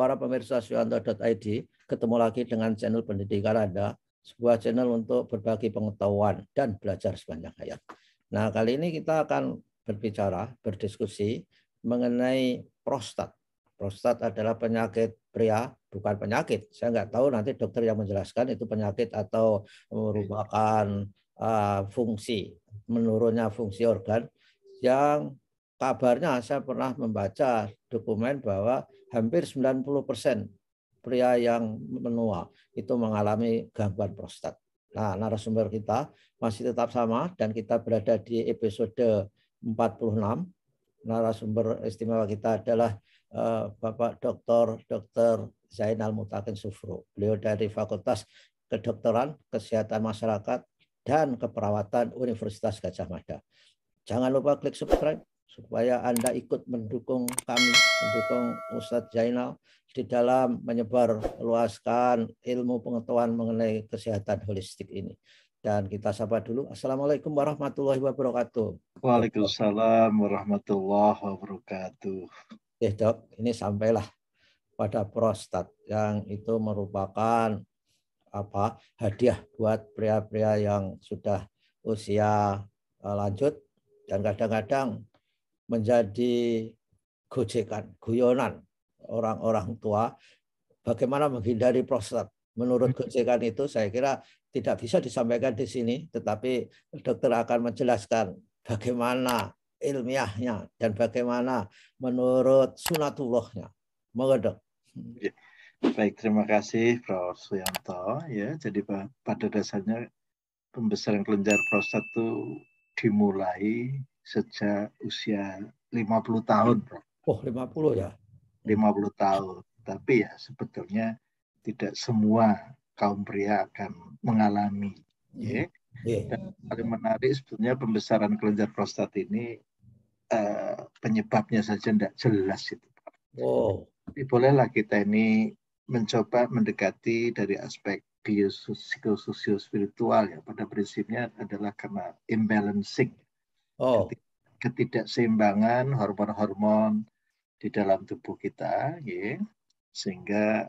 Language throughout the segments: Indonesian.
para pemirsa suanto.id ketemu lagi dengan channel pendidikan Anda, sebuah channel untuk berbagi pengetahuan dan belajar sepanjang hayat. Nah, kali ini kita akan berbicara, berdiskusi mengenai prostat. Prostat adalah penyakit pria, bukan penyakit. Saya nggak tahu nanti dokter yang menjelaskan itu penyakit atau merupakan uh, fungsi, menurunnya fungsi organ yang kabarnya saya pernah membaca dokumen bahwa hampir 90 persen pria yang menua itu mengalami gangguan prostat. Nah, narasumber kita masih tetap sama dan kita berada di episode 46. Narasumber istimewa kita adalah eh, Bapak Dr. Dr. Zainal Mutakin Sufro. Beliau dari Fakultas Kedokteran, Kesehatan Masyarakat, dan Keperawatan Universitas Gajah Mada. Jangan lupa klik subscribe supaya Anda ikut mendukung kami, mendukung Ustadz Jainal di dalam menyebar luaskan ilmu pengetahuan mengenai kesehatan holistik ini. Dan kita sapa dulu. Assalamualaikum warahmatullahi wabarakatuh. Waalaikumsalam warahmatullahi wabarakatuh. Eh dok, ini sampailah pada prostat yang itu merupakan apa hadiah buat pria-pria yang sudah usia eh, lanjut dan kadang-kadang menjadi gojekan, guyonan orang-orang tua. Bagaimana menghindari prostat? Menurut hmm. gojekan itu saya kira tidak bisa disampaikan di sini, tetapi dokter akan menjelaskan bagaimana ilmiahnya dan bagaimana menurut sunatullahnya. Mengedok. Iya. Baik, terima kasih Prof. Suyanto. Ya, jadi pada dasarnya pembesaran kelenjar prostat itu dimulai sejak usia 50 tahun, Oh, 50 ya. 50 tahun. Tapi ya sebetulnya tidak semua kaum pria akan mengalami. Hmm. Ya. Iya. Dan paling menarik sebetulnya pembesaran kelenjar prostat ini uh, penyebabnya saja tidak jelas itu. oh, Tapi bolehlah kita ini mencoba mendekati dari aspek biopsikososio spiritual ya. Pada prinsipnya adalah karena imbalancing oh. ketidakseimbangan hormon-hormon di dalam tubuh kita, ya. sehingga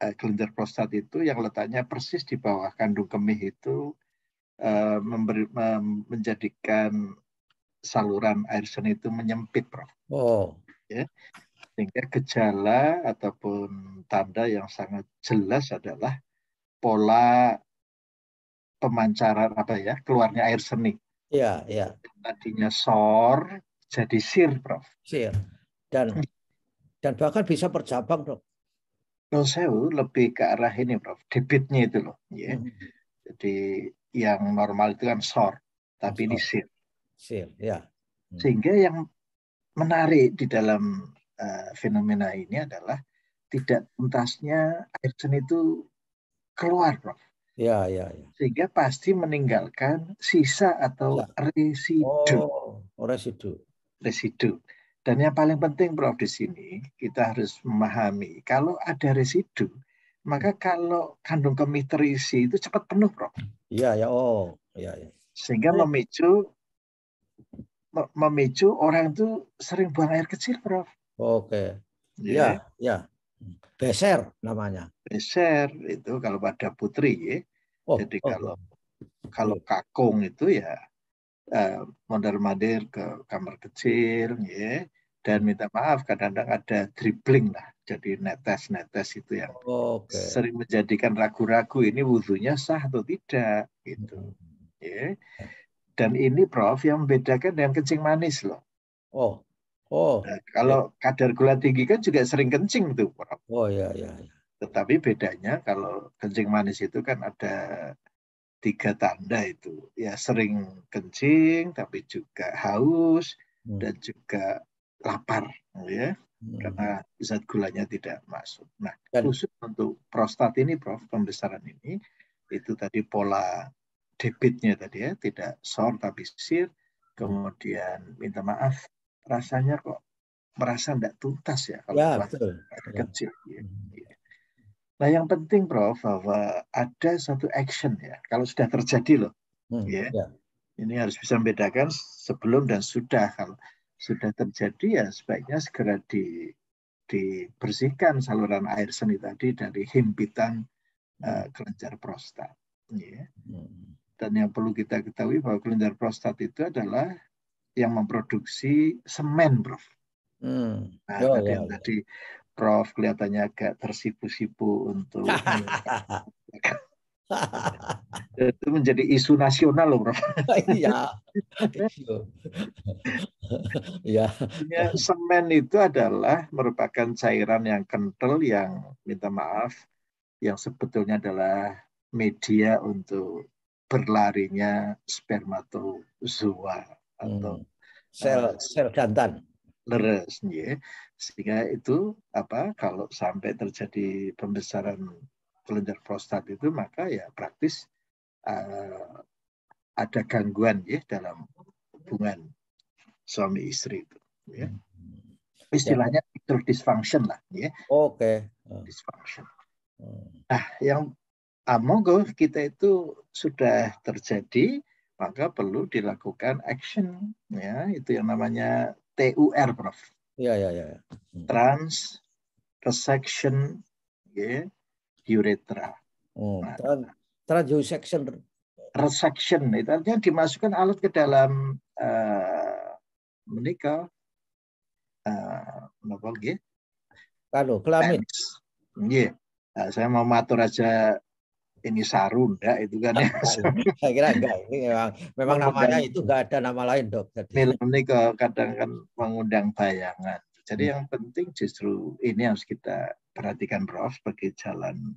uh, eh, kelenjar prostat itu yang letaknya persis di bawah kandung kemih itu uh, memberi, uh, menjadikan saluran air seni itu menyempit, Prof. Oh. Ya. Sehingga gejala ataupun tanda yang sangat jelas adalah pola pemancaran apa ya keluarnya air seni Ya, ya. Tadinya sor jadi sir, Prof. Sir. Dan dan bahkan bisa bercabang, Prof. Menurut oh, saya lebih ke arah ini, Prof. Debitnya itu loh, ya. Hmm. Jadi yang normal itu kan sor, tapi sor. ini sir. Sir, ya. Hmm. Sehingga yang menarik di dalam uh, fenomena ini adalah tidak tuntasnya air seni itu keluar, Prof. Ya, ya, ya. Sehingga pasti meninggalkan sisa atau ya. residu. Oh, oh, residu. Residu. Dan yang paling penting Prof di sini kita harus memahami kalau ada residu maka kalau kandung kemih terisi itu cepat penuh Prof. Iya, ya. Oh, ya, ya. Sehingga memicu memicu orang itu sering buang air kecil Prof. Oke. Okay. Ya, iya. ya. ya. Beser namanya. Beser itu kalau pada putri ya. Oh, Jadi oh, kalau kalau kakung itu ya eh, mondar mandir ke kamar kecil ya. Dan minta maaf kadang-kadang ada dribbling lah. Jadi netes-netes itu yang oh, okay. sering menjadikan ragu-ragu ini wudhunya sah atau tidak gitu. Hmm. Ya. Dan ini Prof yang membedakan dengan kencing manis loh. Oh. Oh. Nah, kalau ya. kadar gula tinggi kan juga sering kencing tuh, Prof. Oh ya ya. Tetapi bedanya kalau kencing manis itu kan ada tiga tanda itu, ya sering kencing tapi juga haus hmm. dan juga lapar, ya. Hmm. Karena zat gulanya tidak masuk. Nah, dan, khusus untuk prostat ini, Prof, pembesaran ini itu tadi pola debitnya tadi ya, tidak sor tapi sir, kemudian minta maaf rasanya kok merasa tidak tuntas ya kalau ya, betul. Ya. kecil. Ya. Nah yang penting Prof bahwa ada satu action ya kalau sudah terjadi loh hmm, ya. ya ini harus bisa membedakan sebelum dan sudah kalau sudah terjadi ya sebaiknya segera di dibersihkan saluran air seni tadi dari himpitan uh, kelenjar prostat. Ya. Dan yang perlu kita ketahui bahwa kelenjar prostat itu adalah yang memproduksi semen, Prof. Hmm. Nah, oh, tadi, ya, ya. tadi Prof kelihatannya agak tersipu-sipu untuk itu menjadi isu nasional loh, Prof. Iya. Iya. iya. Semen itu adalah merupakan cairan yang kental yang minta maaf yang sebetulnya adalah media untuk berlarinya spermatozoa atau hmm. sel ah. sel jantan leres ya sehingga itu apa kalau sampai terjadi pembesaran kelenjar prostat itu maka ya praktis uh, ada gangguan ya dalam hubungan suami istri itu ya istilahnya ya. dysfunction lah ya oke okay. Ah. dysfunction hmm. nah yang ah, monggo kita itu sudah terjadi maka perlu dilakukan action ya itu yang namanya TUR prof ya ya ya, ya. Hmm. trans resection okay, ya, uretra oh, nah. trans resection, resection itu artinya dimasukkan alat ke dalam uh, eh, menikah eh, uh, novel kalau anu, kelamin yeah. nah, saya mau matur aja ini Sarunda itu kan ya. Ah, iya. Saya kira enggak ini memang memang namanya itu enggak ada nama lain dok. Jadi ini kadang kan mengundang bayangan. Jadi hmm. yang penting justru ini harus kita perhatikan Prof sebagai jalan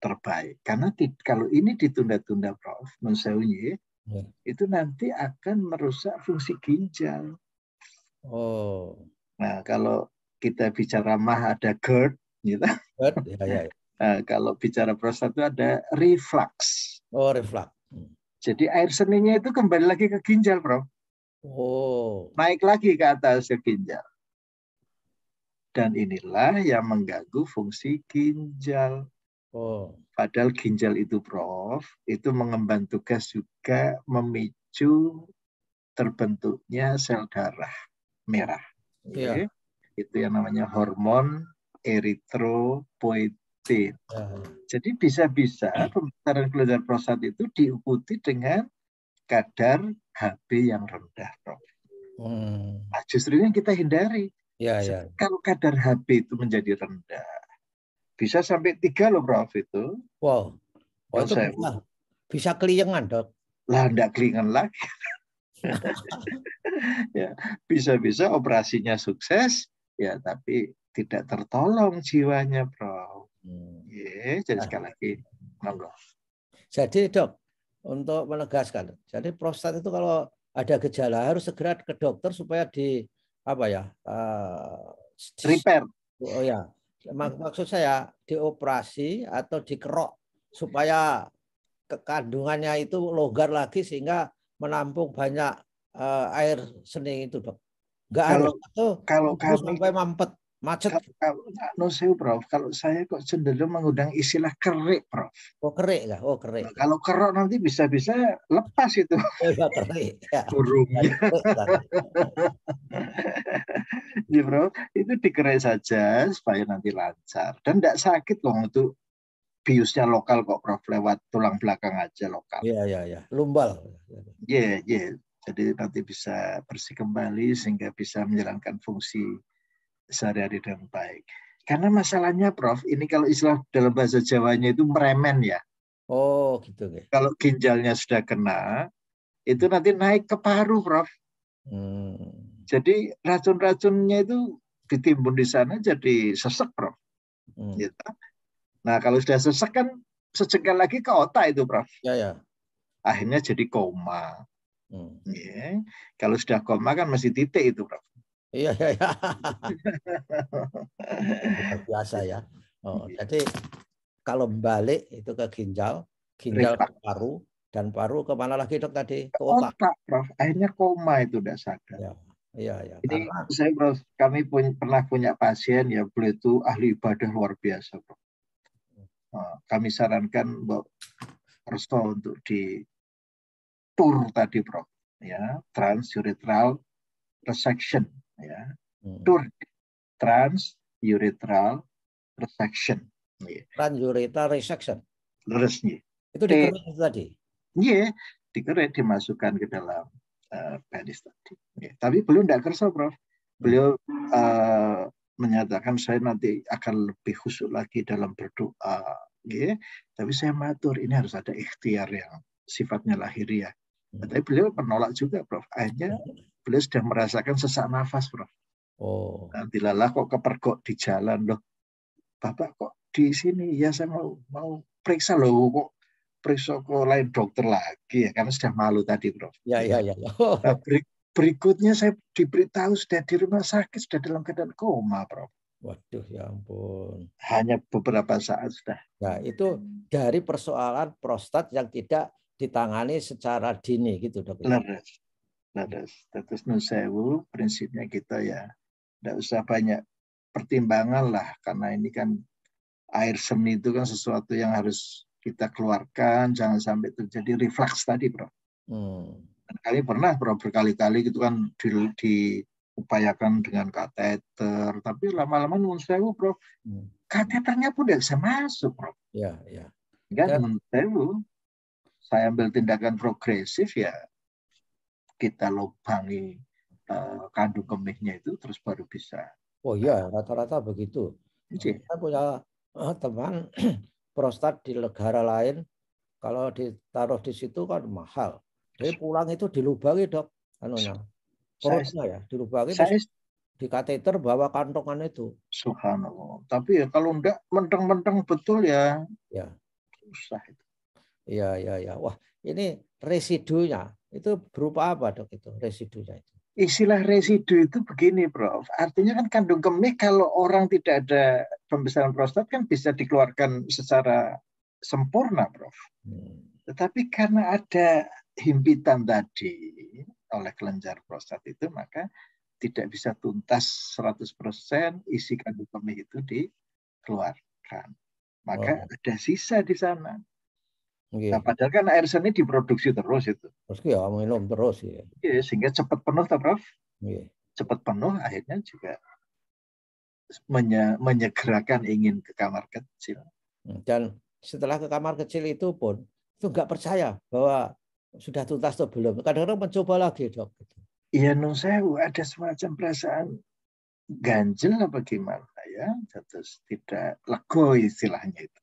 terbaik. Karena di, kalau ini ditunda-tunda Prof, mensaunya hmm. Ya. itu nanti akan merusak fungsi ginjal. Oh. Nah kalau kita bicara mah ada GERD gitu. GERD, ya, ya. ya. Eh, kalau bicara prostat itu ada reflux. Oh, reflux. Hmm. Jadi air seninya itu kembali lagi ke ginjal, prof. Oh. Naik lagi ke atas ke ginjal. Dan inilah yang mengganggu fungsi ginjal. Oh. Padahal ginjal itu, Prof, itu mengemban tugas juga memicu terbentuknya sel darah merah. Yeah. Iya. Itu yang namanya hormon eritropoietin jadi bisa-bisa hmm. pembesaran kelenjar prostat itu diikuti dengan kadar HB yang rendah, Prof. Hmm. Nah, justru ini yang kita hindari. Ya, ya. Kalau kadar HB itu menjadi rendah, bisa sampai tiga loh, Prof. Itu. Wow. Oh, itu saya, bisa. bisa dok. Lah, enggak kelingan lagi. ya, bisa-bisa operasinya sukses, ya tapi tidak tertolong jiwanya, Prof. Hmm. Iya, jadi sekali nah. lagi. Monggo. Jadi dok, untuk menegaskan. Jadi prostat itu kalau ada gejala harus segera ke dokter supaya di apa ya? Uh, Repair. Oh ya. Hmm. maksud saya dioperasi atau dikerok supaya kekandungannya itu longgar lagi sehingga menampung banyak uh, air seni itu dok. Gak kalau, harus itu kalau kami, sampai mampet. Macet. Kalau, no, anu saya, Prof, kalau saya kok cenderung mengundang istilah kerik, Prof. Oh, kerik lah. Oh, kerik. Nah, kalau kerok nanti bisa-bisa lepas itu. Oh, ya, kerik. Ya. Burungnya. ya, Prof, itu dikerik saja supaya nanti lancar dan tidak sakit loh itu biusnya lokal kok, Prof, lewat tulang belakang aja lokal. Iya, iya, iya. Lumbal. Iya, yeah, iya. Yeah. Jadi nanti bisa bersih kembali sehingga bisa menjalankan fungsi sehari-hari dengan baik. Karena masalahnya Prof, ini kalau istilah dalam bahasa Jawanya itu meremen ya. Oh, gitu. Okay. Kalau ginjalnya sudah kena, itu hmm. nanti naik ke paru, Prof. Hmm. Jadi racun-racunnya itu ditimbun di sana jadi sesek, Prof. Hmm. Gitu. Nah, kalau sudah sesek kan sejengkal lagi ke otak itu, Prof. Ya, ya. Akhirnya jadi koma. Hmm. Yeah. Kalau sudah koma kan masih titik itu, Prof. Iya, iya, iya. biasa ya. Oh, iya. jadi kalau balik itu ke ginjal, ginjal ke paru, dan paru ke mana lagi dok tadi? Ke otak. otak Prof. Akhirnya koma itu udah sadar. Iya, Iya, iya. Jadi karena... saya Prof, kami pun, pernah punya pasien ya beliau itu ahli ibadah luar biasa Prof. Oh, kami sarankan Mbak Resto untuk di tur tadi Prof. Ya, transuretral resection ya hmm. tur trans urethral resection iya. trans urethral resection leres iya. itu di tadi iya dikerit dimasukkan ke dalam uh, penis tadi ya. tapi belum tidak kerasa, prof beliau uh, menyatakan saya nanti akan lebih khusus lagi dalam berdoa ya. tapi saya matur ini harus ada ikhtiar yang sifatnya lahiriah tapi beliau menolak juga, Prof. Akhirnya ya. beliau sudah merasakan sesak nafas, Prof. Oh. Nanti lala kok kepergok di jalan loh. Bapak kok di sini? Ya saya mau mau periksa loh kok periksa ke lain dokter lagi ya karena sudah malu tadi, Prof. Ya ya ya. ya. Oh. Nah, berikutnya saya diberitahu sudah di rumah sakit, sudah dalam keadaan koma, Prof. Waduh, ya ampun. Hanya beberapa saat sudah. Nah, itu dari persoalan prostat yang tidak ditangani secara dini gitu dok. Ya? Leres. Leres. Status nusewu prinsipnya kita ya tidak usah banyak pertimbangan lah karena ini kan air seni itu kan sesuatu yang harus kita keluarkan jangan sampai terjadi refleks tadi bro. Hmm. Kali pernah bro berkali-kali gitu kan di, di upayakan dengan kateter tapi lama-lama nun sewu bro hmm. kateternya pun tidak bisa masuk bro. Ya ya. Enggak, kan sewu saya ambil tindakan progresif ya kita lubangi uh, kandung kemihnya itu terus baru bisa. Oh iya, rata-rata begitu. Saya punya eh, teman prostat di negara lain kalau ditaruh di situ kan mahal. Jadi pulang itu dilubangi dok, anunya perutnya ya dilubangi. Saya, terus di kateter bawa kantongan itu. Subhanallah. Tapi ya kalau enggak menteng-menteng betul ya. Ya. Susah itu. Iya, iya, iya. Wah, ini residunya itu berupa apa dok itu residunya itu? Istilah residu itu begini, Prof. Artinya kan kandung kemih kalau orang tidak ada pembesaran prostat kan bisa dikeluarkan secara sempurna, Prof. Hmm. Tetapi karena ada himpitan tadi oleh kelenjar prostat itu, maka tidak bisa tuntas 100% isi kandung kemih itu dikeluarkan. Maka oh. ada sisa di sana. Okay. Iya. Nah, padahal kan air seni diproduksi terus itu. Terus ya minum terus ya. Iya, sehingga cepat penuh, tak Prof? Okay. Iya. Cepat penuh, akhirnya juga menye menyegerakan ingin ke kamar kecil. Hmm, dan setelah ke kamar kecil itu pun itu nggak percaya bahwa sudah tuntas atau belum. Kadang-kadang mencoba lagi dok. Gitu. Iya, nung saya ada semacam perasaan ganjel apa gimana ya, terus tidak lego istilahnya itu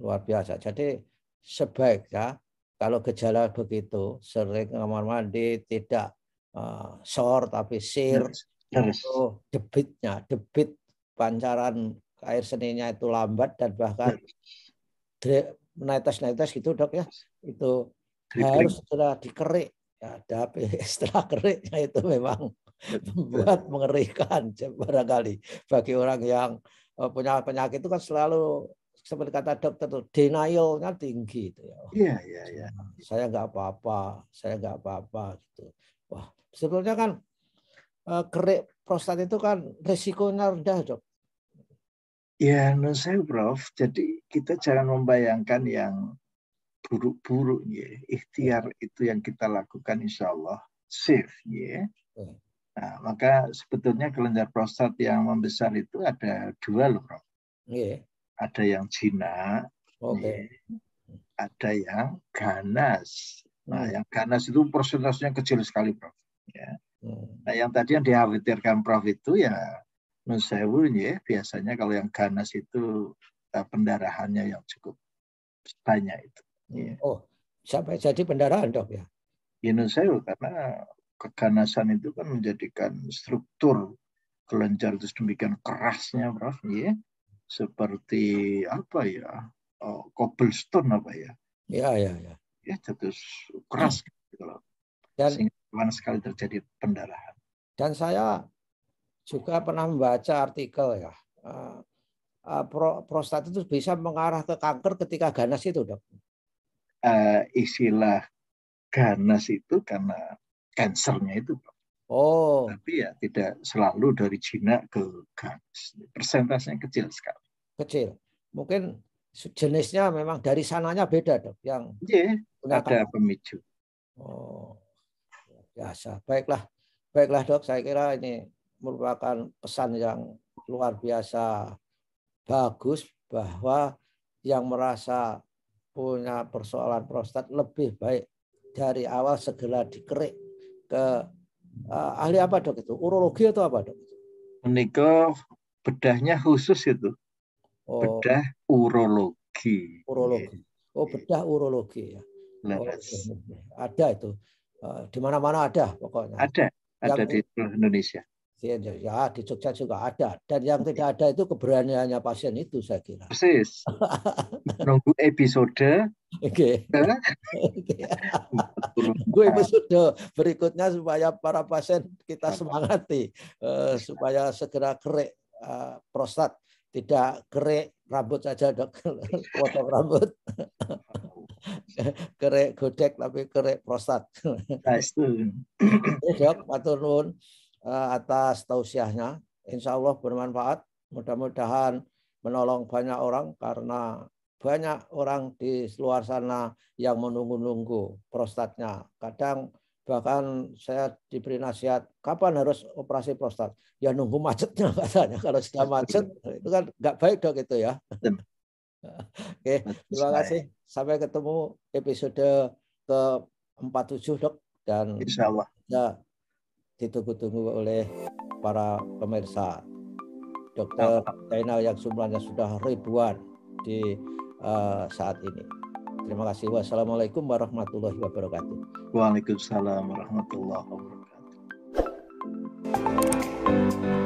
luar biasa. Jadi sebaiknya kalau gejala begitu sering kamar mandi tidak uh, eh, sor tapi sir yes. itu debitnya debit pancaran air seninya itu lambat dan bahkan menetes netes gitu dok ya itu harus sudah dikerik ya tapi ya? setelah keriknya itu memang membuat mengerikan barangkali bagi orang yang eh, punya penyakit itu kan selalu seperti kata dokter tuh denialnya tinggi itu ya. Iya iya iya. Saya nggak apa-apa, saya nggak apa-apa gitu. Wah sebetulnya kan kerik eh, prostat itu kan resikonya rendah dok. Ya menurut saya Prof, jadi kita jangan membayangkan yang buruk-buruk ya. Ikhtiar iya. itu yang kita lakukan insya Allah safe ya. Nah, maka sebetulnya kelenjar prostat yang membesar itu ada dua loh Prof. Yeah ada yang Cina, okay. ada yang ganas. Nah, hmm. yang ganas itu persentasenya kecil sekali, Prof. Ya. Hmm. Nah, yang tadi yang dikhawatirkan Prof itu ya mensewu ya, biasanya kalau yang ganas itu eh, pendarahannya yang cukup banyak itu. Ya. Oh, sampai jadi pendarahan dok ya? Ya, saya karena keganasan itu kan menjadikan struktur kelenjar itu demikian kerasnya, Prof. Ya seperti apa ya oh, cobblestone apa ya ya ya ya ya jatuh keras gitu loh dan mana sekali terjadi pendarahan dan saya juga pernah membaca artikel ya eh, eh, pro, prostat itu bisa mengarah ke kanker ketika ganas itu dok uh, istilah ganas itu karena kansernya itu dok. Oh. Tapi ya tidak selalu dari Cina ke ganas. Persentasenya kecil sekali. Kecil. Mungkin jenisnya memang dari sananya beda dok. Yang yeah, iya, ada pemicu. Oh, biasa. Baiklah, baiklah dok. Saya kira ini merupakan pesan yang luar biasa bagus bahwa yang merasa punya persoalan prostat lebih baik dari awal segera dikerik ke uh, ahli apa dok itu? Urologi atau apa dok? Menika bedahnya khusus itu. Oh. Bedah urologi. Urologi. Oh bedah urologi ya. Nah, oh, ada itu. Uh, di mana-mana ada pokoknya. Ada. Ada yang, di Indonesia. Ya, di Jogja juga ada. Dan yang tidak ada itu keberaniannya pasien itu, saya kira. Persis. Nunggu episode. Oke. Iya. Gue episode berikutnya supaya para pasien kita semangati. Eh, supaya segera kerek eh, prostat. Tidak kerek rambut saja, dok. Potong rambut. kerek godek, tapi kerek prostat. Ya, dok. Matur nuwun. Eh, atas tausiahnya. Insya Allah bermanfaat. Mudah-mudahan menolong banyak orang karena banyak orang di luar sana yang menunggu-nunggu prostatnya. Kadang bahkan saya diberi nasihat kapan harus operasi prostat ya nunggu macetnya katanya kalau sudah macet itu kan nggak baik dok itu ya oke terima kasih sampai ketemu episode ke 47 dok dan Insya Allah. ya ditunggu-tunggu oleh para pemirsa. Dokter Zainal nah. yang jumlahnya sudah ribuan di uh, saat ini. Terima kasih. Wassalamualaikum warahmatullahi wabarakatuh. Waalaikumsalam warahmatullahi wabarakatuh.